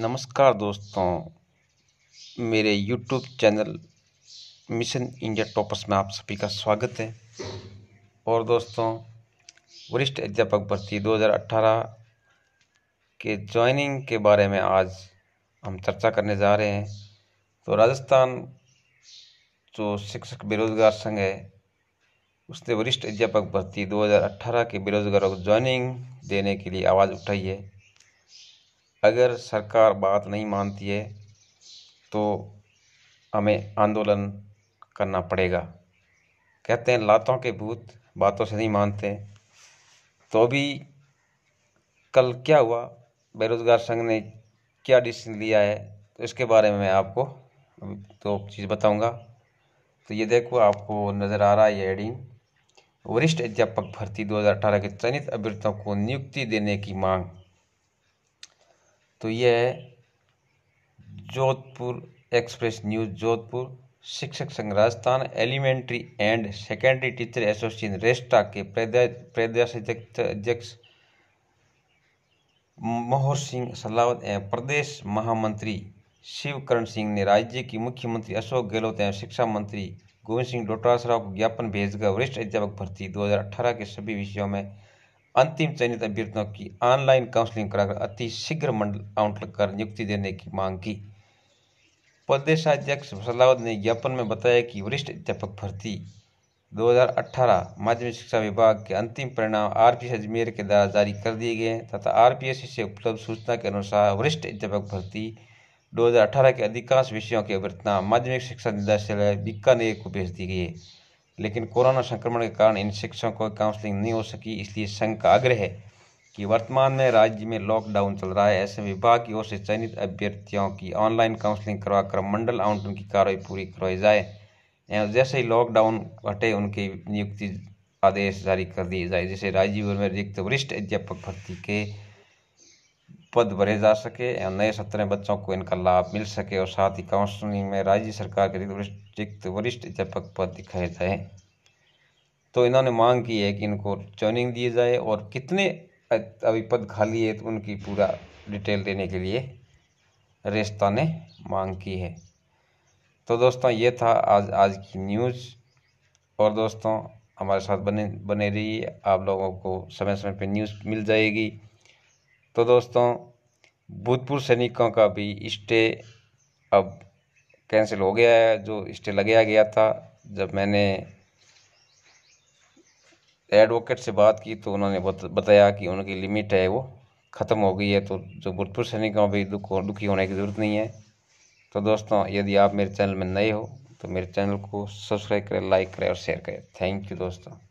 नमस्कार दोस्तों मेरे YouTube channel mission India toppers में आप सभी का स्वागत है और दोस्तों वरिष्ठ अध्यापक भर्ती 2018 के ज्वाइनिंग के बारे में आज हम चर्चा करने जा रहे हैं तो राजस्थान जो शिक्षक बेरोजगार संघ है उसने वरिष्ठ अध्यापक भर्ती 2018 के बेरोजगारों को ज्वाइनिंग देने के लिए आवाज़ उठाई है अगर सरकार बात नहीं मानती है तो हमें आंदोलन करना पड़ेगा कहते हैं लातों के भूत बातों से नहीं मानते तो अभी कल क्या हुआ बेरोज़गार संघ ने क्या डिसीजन लिया है तो इसके बारे में मैं आपको तो चीज़ बताऊंगा तो ये देखो आपको नज़र आ रहा है ये एडिंग वरिष्ठ अध्यापक भर्ती 2018 के चयनित अभ्यर्थियों को नियुक्ति देने की मांग तो ये है जोधपुर एक्सप्रेस न्यूज़ जोधपुर शिक्षक संघ Rajasthan elementary and secondary teacher association RESTA के प्रदेश अध्यक्ष मोहर सिंह सलावत एवं प्रदेश महामंत्री शिवकरण सिंह ने राज्य की मुख्यमंत्री अशोक गहलोत एवं शिक्षा मंत्री गोविंद सिंह डोटासराव को ज्ञापन भेजकर वरिष्ठ अध्यापक भर्ती 2018 के सभी विषयों में अंतिम चयनित अभ्यर्थियों की ऑनलाइन काउंसलिंग कराकर अति शीघ्र मंडल आउटलुक कर नियुक्ति देने की मांग की प्रदेशाध्यक्ष सलावत ने ज्ञापन में बताया कि वरिष्ठ अध्यापक भर्ती 2018 माध्यमिक शिक्षा विभाग के अंतिम परिणाम आरपीएस अजमेर के द्वारा जारी कर दिए गए हैं तथा आरपीएस से उपलब्ध सूचना के अनुसार वरिष्ठ अध्यापक भर्ती 2018 के अधिकांश विषयों के अभ्यर्थना माध्यमिक शिक्षा निदेशालय बीकानेर को भेज दी गई है लेकिन कोरोना संक्रमण के कारण इन शिक्षकों को काउंसलिंग नहीं हो सकी इसलिए संघ का आग्रह है कि वर्तमान में राज्य में लॉकडाउन चल रहा है ऐसे विभाग की ओर से चयनित अभ्यर्थियों की ऑनलाइन काउंसलिंग करवाकर मंडल आउंटन की कार्रवाई पूरी करवाई जाए जैसे ही लॉकडाउन हटे उनकी नियुक्ति आदेश जारी कर दिए जाए जिसे राज्य भर में रिक्त वरिष्ठ अध्यापक भर्ती के पद भरे जा सके एवं नए सत्रह बच्चों को इनका लाभ मिल सके और साथ ही काउंसलिंग में राज्य सरकार के रिक्त वरिष्ठ अध्यापक पद दिखाए जाए तो इन्होंने मांग की है कि इनको ट्रेनिंग दिए जाए और कितने अभी पद खाली है तो उनकी पूरा डिटेल देने के लिए रेस्ता ने मांग की है तो दोस्तों ये था आज आज की न्यूज़ और दोस्तों हमारे साथ बने बने रहिए आप लोगों को समय समय पर न्यूज़ मिल जाएगी तो दोस्तों भूतपूर्व सैनिकों का भी स्टे अब कैंसिल हो गया है जो स्टे लगाया गया था जब मैंने एडवोकेट से बात की तो उन्होंने बताया कि उनकी लिमिट है वो ख़त्म हो गई है तो जो भूतपूर्व सैनिकों भी दुख दुखी होने की ज़रूरत नहीं है तो दोस्तों यदि आप मेरे चैनल में नए हो तो मेरे चैनल को सब्सक्राइब करें लाइक करें और शेयर करें थैंक यू दोस्तों